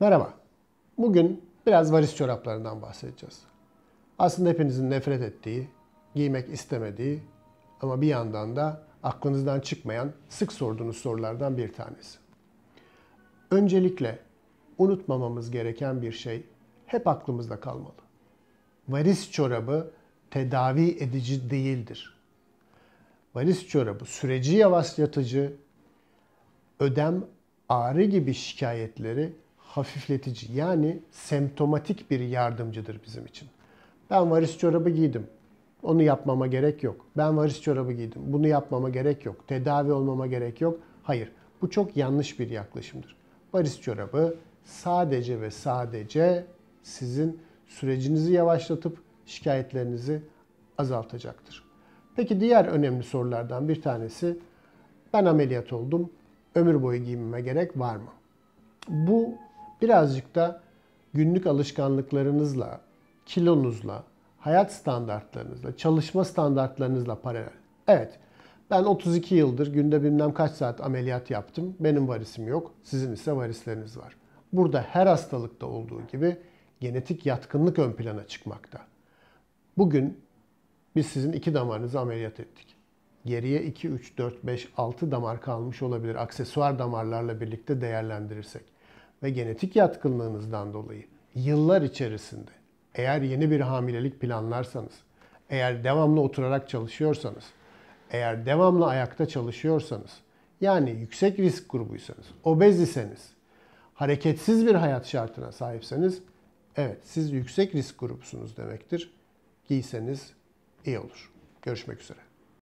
Merhaba. Bugün biraz varis çoraplarından bahsedeceğiz. Aslında hepinizin nefret ettiği, giymek istemediği ama bir yandan da aklınızdan çıkmayan sık sorduğunuz sorulardan bir tanesi. Öncelikle unutmamamız gereken bir şey hep aklımızda kalmalı. Varis çorabı tedavi edici değildir. Varis çorabı süreci yavaşlatıcı, ödem, ağrı gibi şikayetleri hafifletici yani semptomatik bir yardımcıdır bizim için. Ben varis çorabı giydim. Onu yapmama gerek yok. Ben varis çorabı giydim. Bunu yapmama gerek yok. Tedavi olmama gerek yok. Hayır. Bu çok yanlış bir yaklaşımdır. Varis çorabı sadece ve sadece sizin sürecinizi yavaşlatıp şikayetlerinizi azaltacaktır. Peki diğer önemli sorulardan bir tanesi ben ameliyat oldum. Ömür boyu giymeme gerek var mı? Bu Birazcık da günlük alışkanlıklarınızla, kilonuzla, hayat standartlarınızla, çalışma standartlarınızla paralel. Evet, ben 32 yıldır günde bilmem kaç saat ameliyat yaptım. Benim varisim yok, sizin ise varisleriniz var. Burada her hastalıkta olduğu gibi genetik yatkınlık ön plana çıkmakta. Bugün biz sizin iki damarınızı ameliyat ettik. Geriye 2, 3, 4, 5, 6 damar kalmış olabilir aksesuar damarlarla birlikte değerlendirirsek ve genetik yatkınlığınızdan dolayı yıllar içerisinde eğer yeni bir hamilelik planlarsanız, eğer devamlı oturarak çalışıyorsanız, eğer devamlı ayakta çalışıyorsanız, yani yüksek risk grubuysanız, obez iseniz, hareketsiz bir hayat şartına sahipseniz, evet siz yüksek risk grubusunuz demektir. Giyseniz iyi olur. Görüşmek üzere.